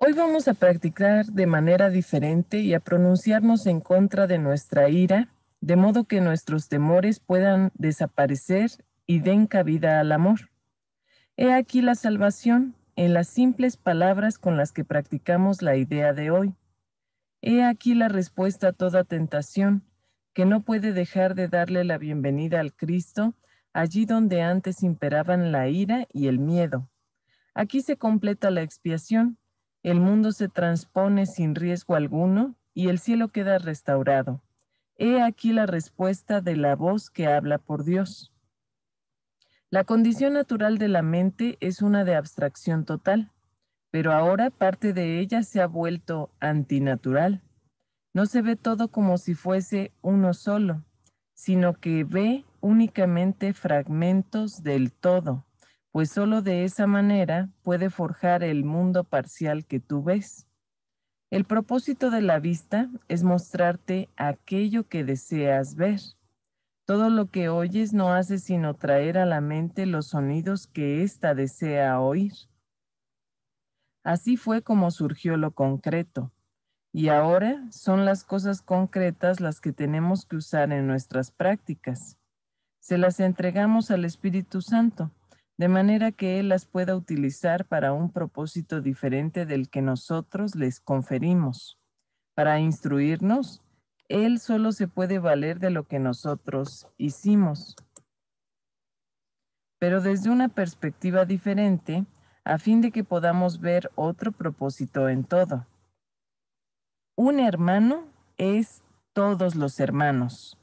Hoy vamos a practicar de manera diferente y a pronunciarnos en contra de nuestra ira, de modo que nuestros temores puedan desaparecer y den cabida al amor. He aquí la salvación en las simples palabras con las que practicamos la idea de hoy. He aquí la respuesta a toda tentación, que no puede dejar de darle la bienvenida al Cristo allí donde antes imperaban la ira y el miedo. Aquí se completa la expiación, el mundo se transpone sin riesgo alguno y el cielo queda restaurado. He aquí la respuesta de la voz que habla por Dios. La condición natural de la mente es una de abstracción total, pero ahora parte de ella se ha vuelto antinatural no se ve todo como si fuese uno solo, sino que ve únicamente fragmentos del todo, pues solo de esa manera puede forjar el mundo parcial que tú ves. El propósito de la vista es mostrarte aquello que deseas ver. Todo lo que oyes no hace sino traer a la mente los sonidos que ésta desea oír. Así fue como surgió lo concreto, y ahora son las cosas concretas las que tenemos que usar en nuestras prácticas. Se las entregamos al Espíritu Santo, de manera que Él las pueda utilizar para un propósito diferente del que nosotros les conferimos. Para instruirnos, Él solo se puede valer de lo que nosotros hicimos. Pero desde una perspectiva diferente, a fin de que podamos ver otro propósito en todo un hermano es todos los hermanos,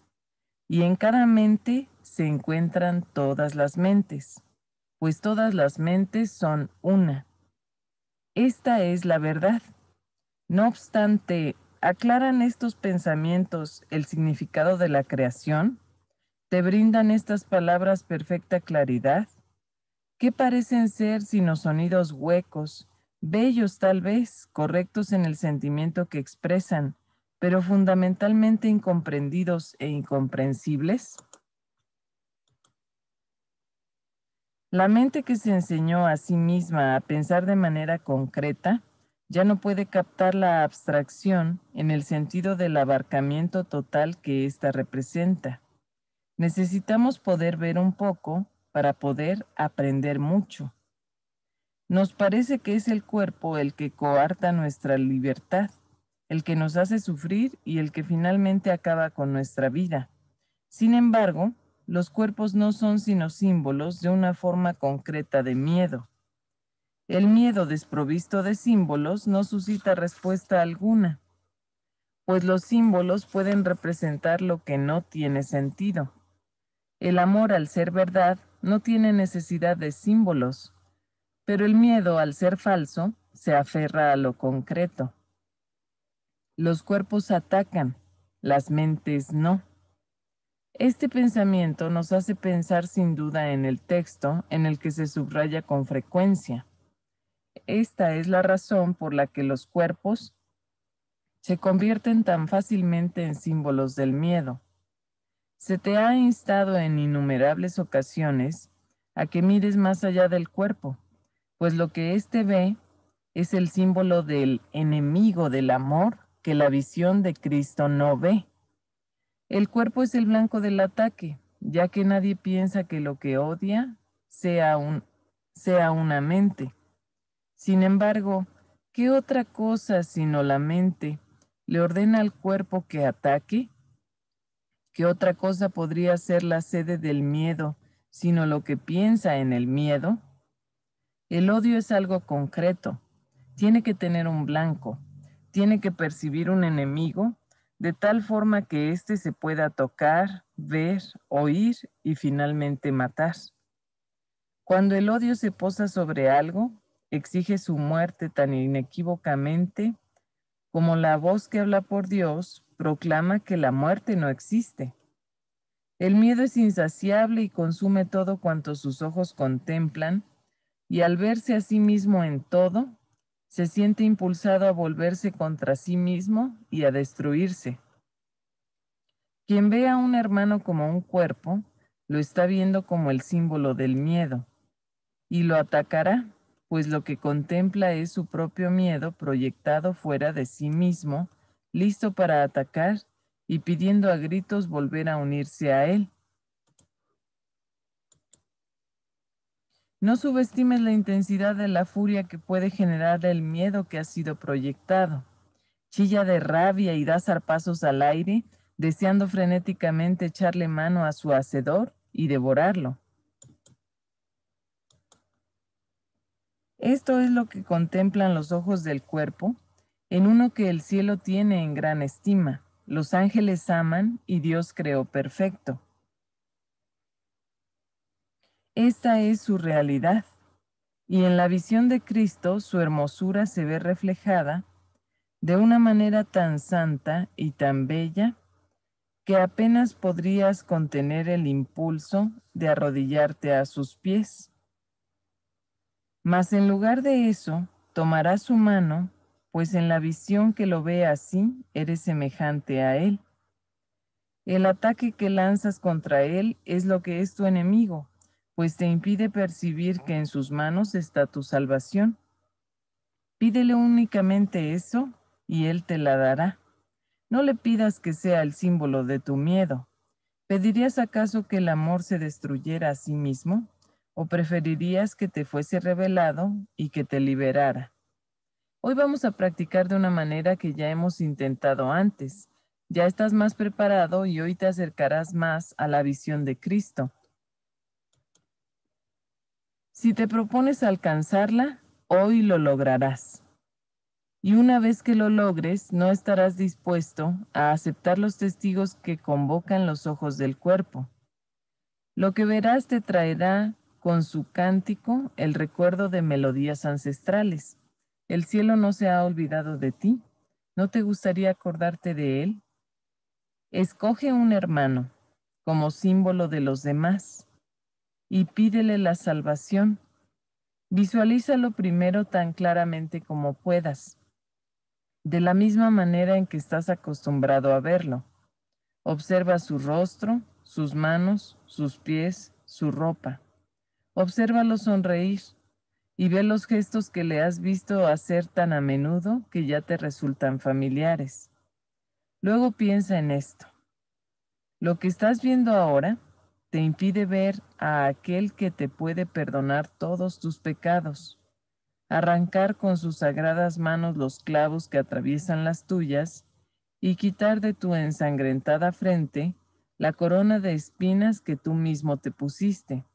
y en cada mente se encuentran todas las mentes, pues todas las mentes son una. Esta es la verdad. No obstante, aclaran estos pensamientos el significado de la creación, te brindan estas palabras perfecta claridad, ¿qué parecen ser sino sonidos huecos bellos tal vez, correctos en el sentimiento que expresan, pero fundamentalmente incomprendidos e incomprensibles? La mente que se enseñó a sí misma a pensar de manera concreta ya no puede captar la abstracción en el sentido del abarcamiento total que ésta representa. Necesitamos poder ver un poco para poder aprender mucho. Nos parece que es el cuerpo el que coarta nuestra libertad, el que nos hace sufrir y el que finalmente acaba con nuestra vida. Sin embargo, los cuerpos no son sino símbolos de una forma concreta de miedo. El miedo desprovisto de símbolos no suscita respuesta alguna, pues los símbolos pueden representar lo que no tiene sentido. El amor al ser verdad no tiene necesidad de símbolos, pero el miedo, al ser falso, se aferra a lo concreto. Los cuerpos atacan, las mentes no. Este pensamiento nos hace pensar sin duda en el texto en el que se subraya con frecuencia. Esta es la razón por la que los cuerpos se convierten tan fácilmente en símbolos del miedo. Se te ha instado en innumerables ocasiones a que mires más allá del cuerpo, pues lo que éste ve es el símbolo del enemigo del amor que la visión de Cristo no ve. El cuerpo es el blanco del ataque, ya que nadie piensa que lo que odia sea, sea una mente. Sin embargo, ¿qué otra cosa sino la mente le ordena al cuerpo que ataque? ¿Qué otra cosa podría ser la sede del miedo sino lo que piensa en el miedo? El odio es algo concreto, tiene que tener un blanco, tiene que percibir un enemigo de tal forma que éste se pueda tocar, ver, oír y finalmente matar. Cuando el odio se posa sobre algo, exige su muerte tan inequívocamente como la voz que habla por Dios proclama que la muerte no existe. El miedo es insaciable y consume todo cuanto sus ojos contemplan y al verse a sí mismo en todo, se siente impulsado a volverse contra sí mismo y a destruirse. Quien ve a un hermano como un cuerpo, lo está viendo como el símbolo del miedo, y lo atacará, pues lo que contempla es su propio miedo proyectado fuera de sí mismo, listo para atacar y pidiendo a gritos volver a unirse a él. No subestimes la intensidad de la furia que puede generar el miedo que ha sido proyectado. Chilla de rabia y da zarpazos al aire, deseando frenéticamente echarle mano a su hacedor y devorarlo. Esto es lo que contemplan los ojos del cuerpo, en uno que el cielo tiene en gran estima. Los ángeles aman y Dios creó perfecto. Esta es su realidad. Y en la visión de Cristo su hermosura se ve reflejada de una manera tan santa y tan bella que apenas podrías contener el impulso de arrodillarte a sus pies. Mas en lugar de eso, tomará su mano, pues en la visión que lo ve así, eres semejante a él. El ataque que lanzas contra él es lo que es tu enemigo, pues te impide percibir que en sus manos está tu salvación. Pídele únicamente eso y Él te la dará. No le pidas que sea el símbolo de tu miedo. ¿Pedirías acaso que el amor se destruyera a sí mismo? ¿O preferirías que te fuese revelado y que te liberara? Hoy vamos a practicar de una manera que ya hemos intentado antes. Ya estás más preparado y hoy te acercarás más a la visión de Cristo si te propones alcanzarla, hoy lo lograrás. Y una vez que lo logres, no estarás dispuesto a aceptar los testigos que convocan los ojos del cuerpo. Lo que verás te traerá con su cántico el recuerdo de melodías ancestrales. El cielo no se ha olvidado de ti. ¿No te gustaría acordarte de él? Escoge un hermano como símbolo de los demás y pídele la salvación. Visualízalo primero tan claramente como puedas, de la misma manera en que estás acostumbrado a verlo. Observa su rostro, sus manos, sus pies, su ropa. Obsérvalo sonreír y ve los gestos que le has visto hacer tan a menudo que ya te resultan familiares. Luego piensa en esto. Lo que estás viendo ahora te impide ver a aquel que te puede perdonar todos tus pecados, arrancar con sus sagradas manos los clavos que atraviesan las tuyas y quitar de tu ensangrentada frente la corona de espinas que tú mismo te pusiste.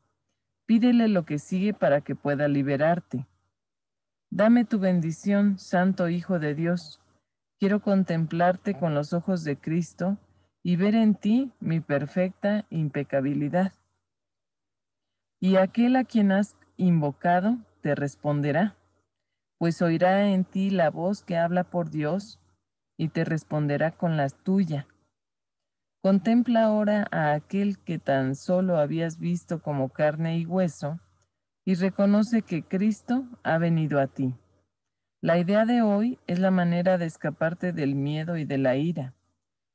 Pídele lo que sigue para que pueda liberarte. Dame tu bendición, Santo Hijo de Dios. Quiero contemplarte con los ojos de Cristo y ver en ti mi perfecta impecabilidad. Y aquel a quien has invocado te responderá, pues oirá en ti la voz que habla por Dios y te responderá con la tuya. Contempla ahora a aquel que tan solo habías visto como carne y hueso y reconoce que Cristo ha venido a ti. La idea de hoy es la manera de escaparte del miedo y de la ira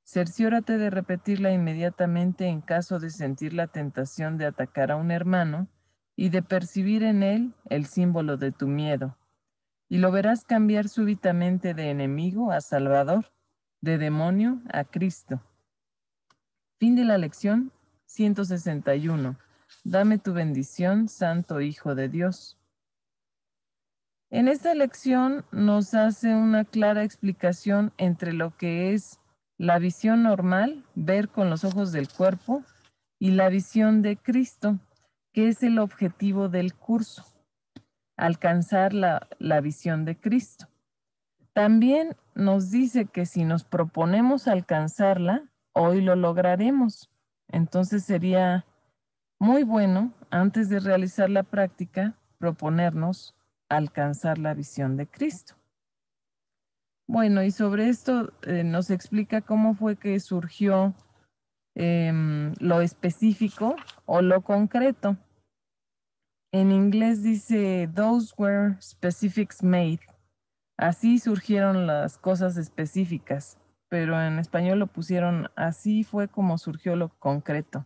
Cerciórate de repetirla inmediatamente en caso de sentir la tentación de atacar a un hermano y de percibir en él el símbolo de tu miedo. Y lo verás cambiar súbitamente de enemigo a Salvador, de demonio a Cristo. Fin de la lección 161. Dame tu bendición, Santo Hijo de Dios. En esta lección nos hace una clara explicación entre lo que es la visión normal, ver con los ojos del cuerpo, y la visión de Cristo, que es el objetivo del curso, alcanzar la, la visión de Cristo. También nos dice que si nos proponemos alcanzarla, hoy lo lograremos. Entonces sería muy bueno, antes de realizar la práctica, proponernos alcanzar la visión de Cristo. Bueno, y sobre esto eh, nos explica cómo fue que surgió em, lo específico o lo concreto. En inglés dice, those were specifics made. Así surgieron las cosas específicas, pero en español lo pusieron, así fue como surgió lo concreto.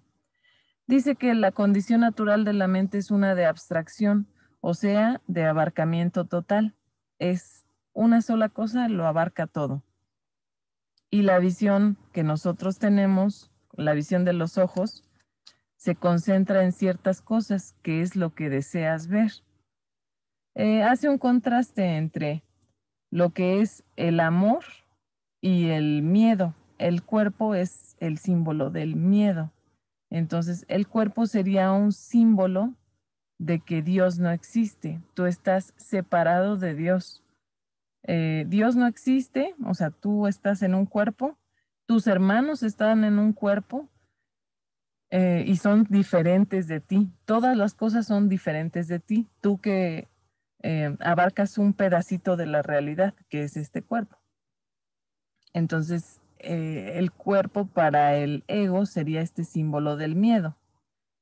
Dice que la condición natural de la mente es una de abstracción, o sea, de abarcamiento total. Es una sola cosa lo abarca todo. Y la visión que nosotros tenemos, la visión de los ojos, se concentra en ciertas cosas, que es lo que deseas ver. Eh, hace un contraste entre lo que es el amor y el miedo. El cuerpo es el símbolo del miedo. Entonces, el cuerpo sería un símbolo de que Dios no existe. Tú estás separado de Dios. Eh, Dios no existe, o sea, tú estás en un cuerpo, tus hermanos están en un cuerpo eh, y son diferentes de ti. Todas las cosas son diferentes de ti. Tú que eh, abarcas un pedacito de la realidad, que es este cuerpo. Entonces, el cuerpo para el ego sería este símbolo del miedo.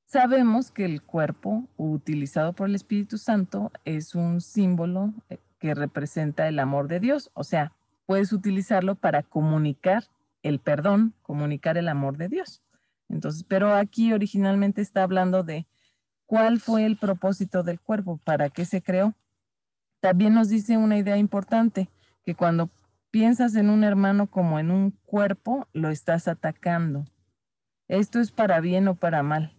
Sabemos que el cuerpo utilizado por el Espíritu Santo es un símbolo que representa el amor de Dios. O sea, puedes utilizarlo para comunicar el perdón, comunicar el amor de Dios. Entonces, pero aquí originalmente está hablando de cuál fue el propósito del cuerpo, para qué se creó. También nos dice una idea importante, que cuando piensas en un hermano como en un cuerpo, lo estás atacando. Esto es para bien o para mal.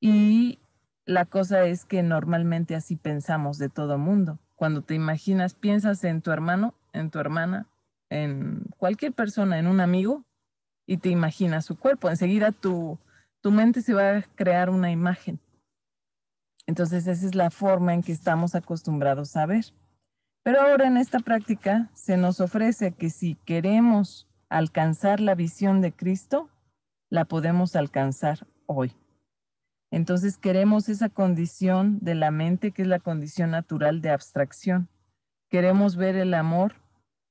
Y la cosa es que normalmente así pensamos de todo mundo cuando te imaginas, piensas en tu hermano, en tu hermana, en cualquier persona, en un amigo, y te imaginas su cuerpo. Enseguida tu, tu mente se va a crear una imagen. Entonces esa es la forma en que estamos acostumbrados a ver. Pero ahora en esta práctica se nos ofrece que si queremos alcanzar la visión de Cristo, la podemos alcanzar hoy. Entonces queremos esa condición de la mente que es la condición natural de abstracción. Queremos ver el amor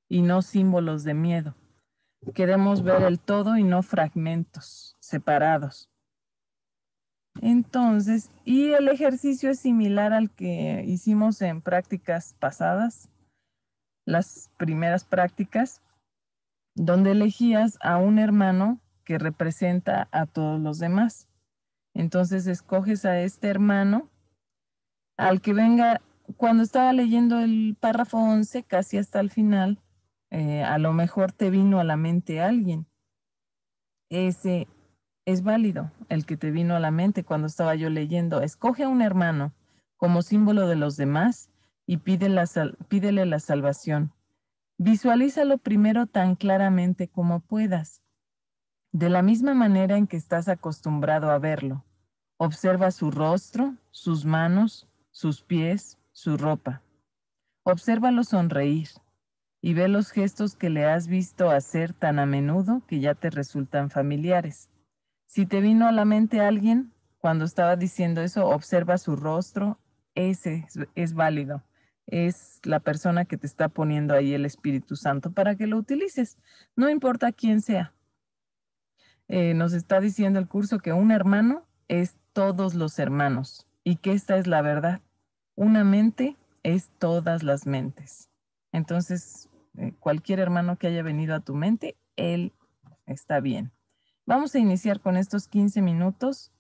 y no símbolos de miedo. Queremos ver el todo y no fragmentos separados. Entonces, y el ejercicio es similar al que hicimos en prácticas pasadas, las primeras prácticas, donde elegías a un hermano que representa a todos los demás. Entonces escoges a este hermano, al que venga, cuando estaba leyendo el párrafo 11, casi hasta el final, eh, a lo mejor te vino a la mente alguien. Ese es válido, el que te vino a la mente cuando estaba yo leyendo. Escoge a un hermano como símbolo de los demás y pídele la salvación. Visualízalo primero tan claramente como puedas, de la misma manera en que estás acostumbrado a verlo. Observa su rostro, sus manos, sus pies, su ropa. Obsérvalo sonreír y ve los gestos que le has visto hacer tan a menudo que ya te resultan familiares. Si te vino a la mente alguien cuando estaba diciendo eso, observa su rostro, ese es, válido es la persona que te está poniendo ahí el Espíritu Santo para que lo utilices, no importa quién sea. Eh, nos está diciendo el curso que un hermano es todos los hermanos y que esta es la verdad. Una mente es todas las mentes. Entonces, eh, cualquier hermano que haya venido a tu mente, él está bien. Vamos a iniciar con estos 15 minutos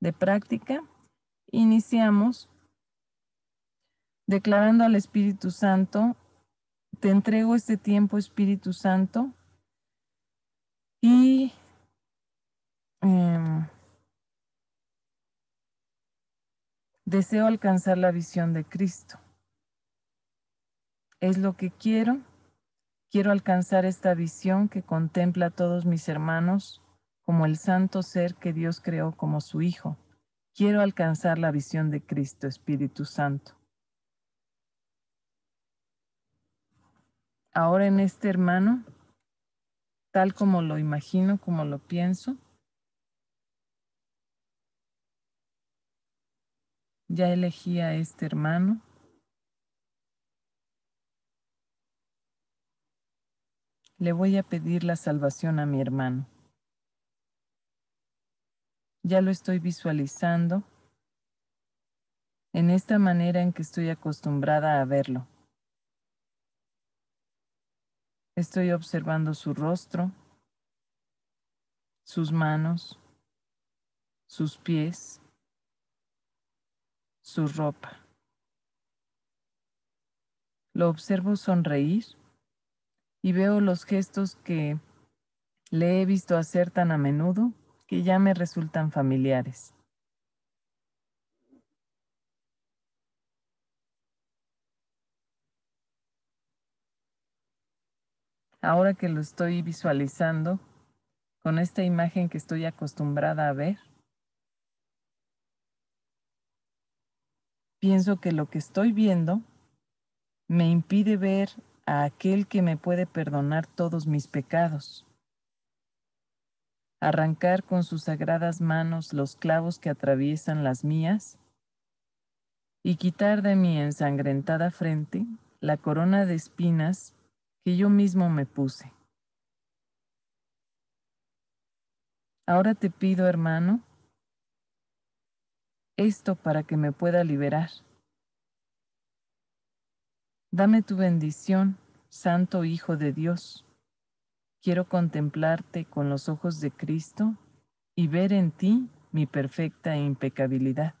de práctica. Iniciamos declarando al Espíritu Santo, te entrego este tiempo, Espíritu Santo, y em, Deseo alcanzar la visión de Cristo. Es lo que quiero. Quiero alcanzar esta visión que contempla a todos mis hermanos como el santo ser que Dios creó como su Hijo. Quiero alcanzar la visión de Cristo, Espíritu Santo. Ahora en este hermano, tal como lo imagino, como lo pienso, Ya elegí a este hermano. Le voy a pedir la salvación a mi hermano. Ya lo estoy visualizando en esta manera en que estoy acostumbrada a verlo. Estoy observando su rostro, sus manos, sus pies, su ropa. Lo observo sonreír y veo los gestos que le he visto hacer tan a menudo que ya me resultan familiares. Ahora que lo estoy visualizando con esta imagen que estoy acostumbrada a ver, pienso que lo que estoy viendo me impide ver a aquel que me puede perdonar todos mis pecados, arrancar con sus sagradas manos los clavos que atraviesan las mías y quitar de mi ensangrentada frente la corona de espinas que yo mismo me puse. Ahora te pido, hermano, esto para que me pueda liberar. Dame tu bendición, Santo Hijo de Dios. Quiero contemplarte con los ojos de Cristo y ver en ti mi perfecta impecabilidad.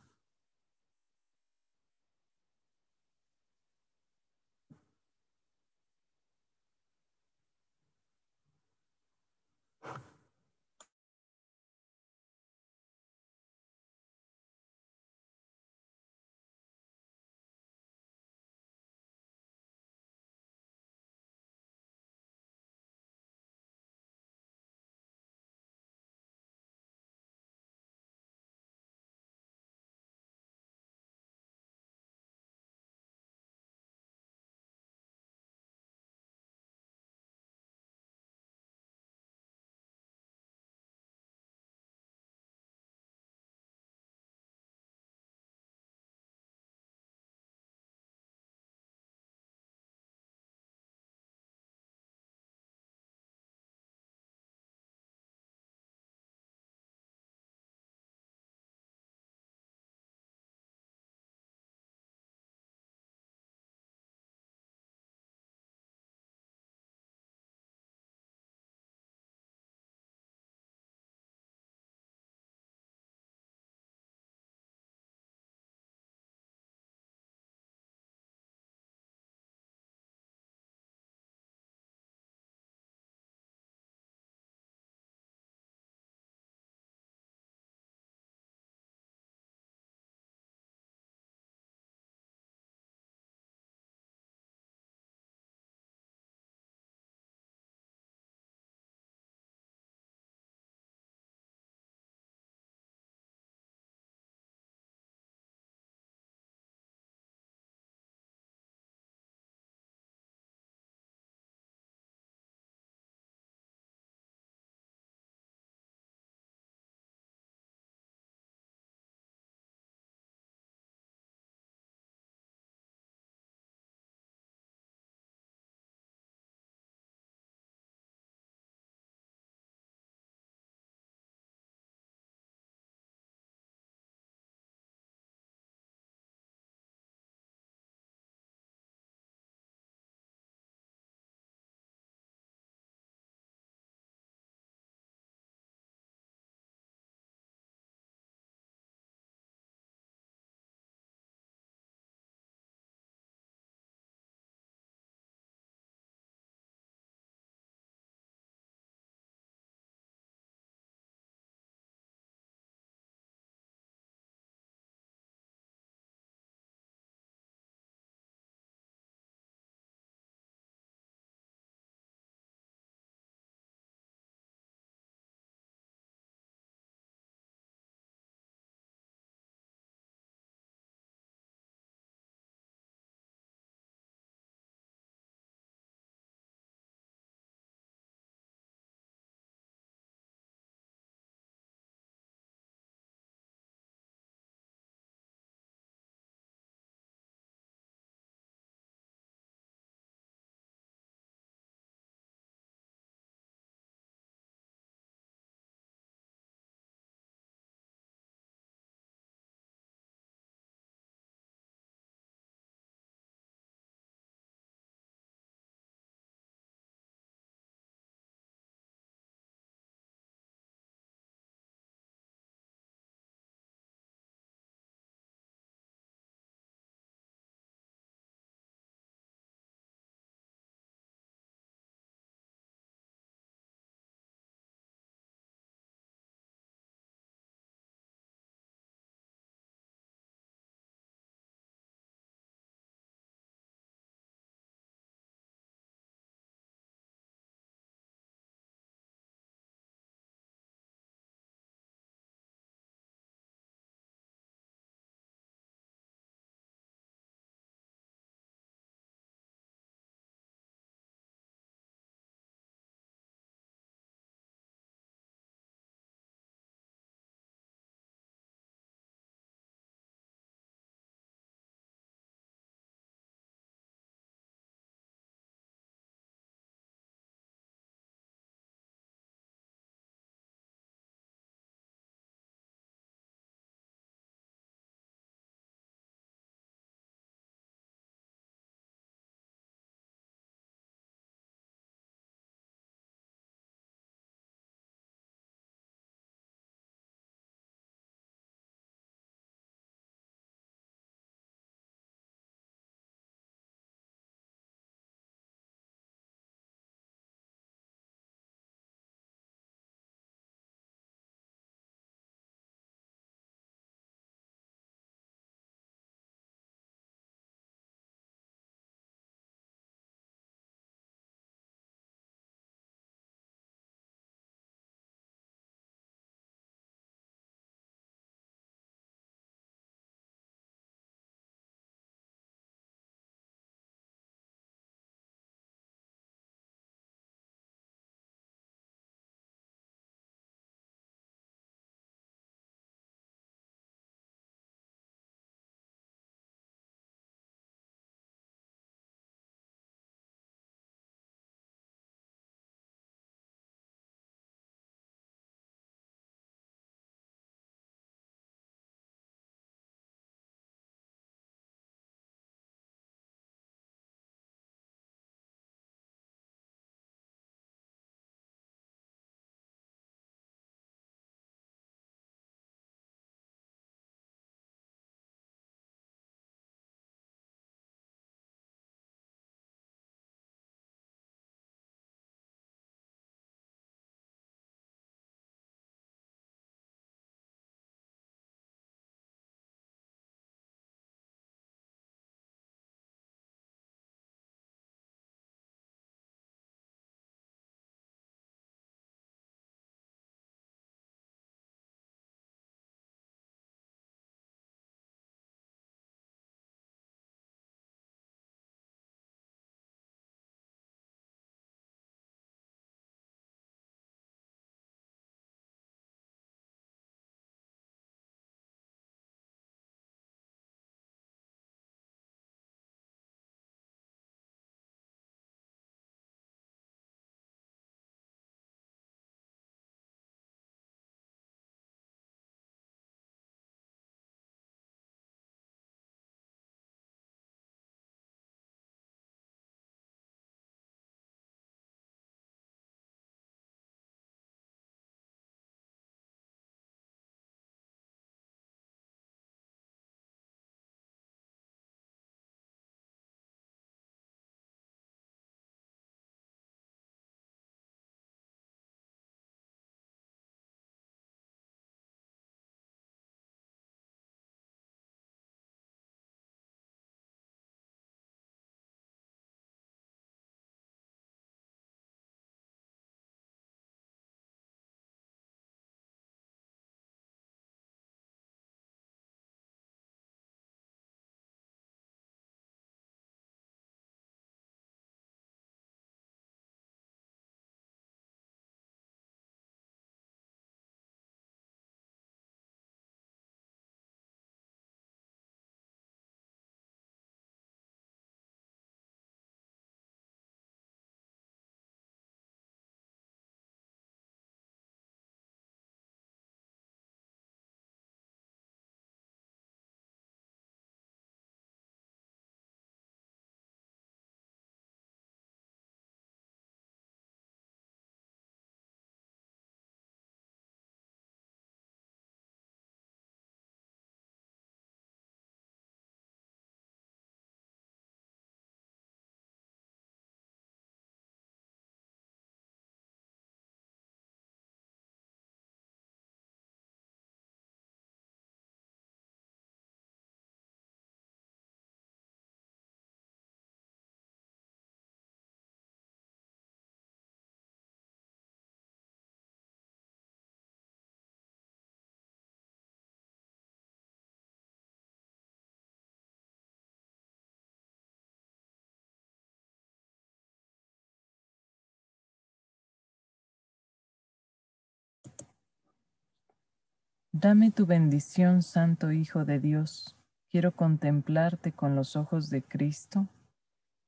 Dame tu bendición, Santo Hijo de Dios. Quiero contemplarte con los ojos de Cristo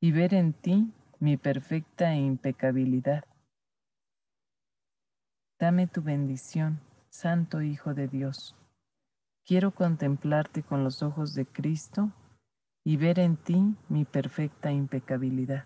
y ver en ti mi perfecta e impecabilidad. Dame tu bendición, Santo Hijo de Dios. Quiero contemplarte con los ojos de Cristo y ver en ti mi perfecta impecabilidad.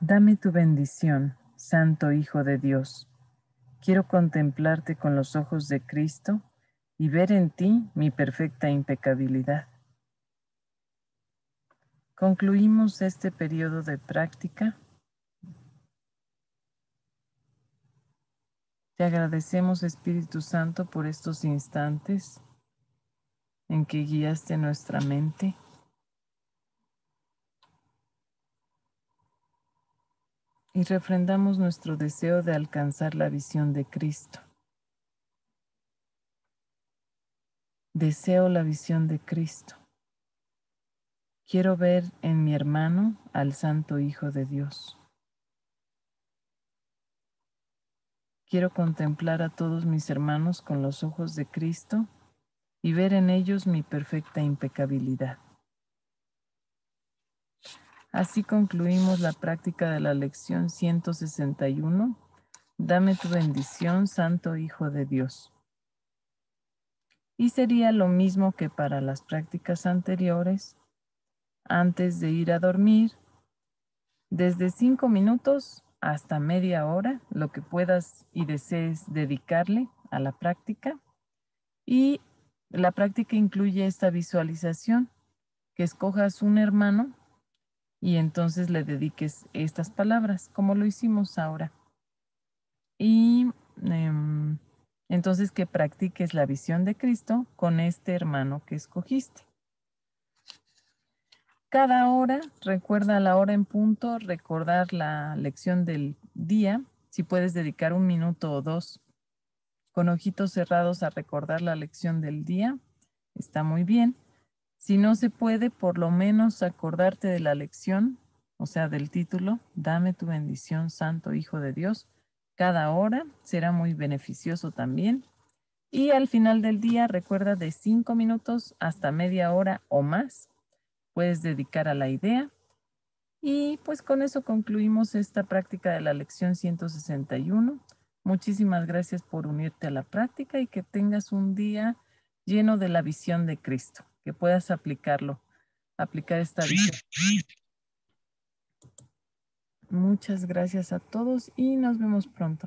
Dame tu bendición, Santo Hijo de Dios. Quiero contemplarte con los ojos de Cristo y ver en ti mi perfecta impecabilidad. Concluimos este periodo de práctica. Te agradecemos Espíritu Santo por estos instantes en que guiaste nuestra mente. y refrendamos nuestro deseo de alcanzar la visión de Cristo. Deseo la visión de Cristo. Quiero ver en mi hermano al Santo Hijo de Dios. Quiero contemplar a todos mis hermanos con los ojos de Cristo y ver en ellos mi perfecta impecabilidad. Así concluimos la práctica de la lección 161. Dame tu bendición, Santo Hijo de Dios. Y sería lo mismo que para las prácticas anteriores. Antes de ir a dormir, desde cinco minutos hasta media hora, lo que puedas y desees dedicarle a la práctica. Y la práctica incluye esta visualización, que escojas un hermano y entonces le dediques estas palabras, como lo hicimos ahora. Y em, entonces que practiques la visión de Cristo con este hermano que escogiste. Cada hora, recuerda la hora en punto, recordar la lección del día, si puedes dedicar un minuto o dos con ojitos cerrados a recordar la lección del día, está muy bien. Si no se puede, por lo menos acordarte de la lección, o sea, del título, Dame tu bendición, Santo Hijo de Dios, cada hora será muy beneficioso también. Y al final del día, recuerda de cinco minutos hasta media hora o más, puedes dedicar a la idea. Y pues con eso concluimos esta práctica de la lección 161. Muchísimas gracias por unirte a la práctica y que tengas un día lleno de la visión de Cristo que puedas aplicarlo, aplicar esta visión. Muchas gracias a todos y nos vemos pronto.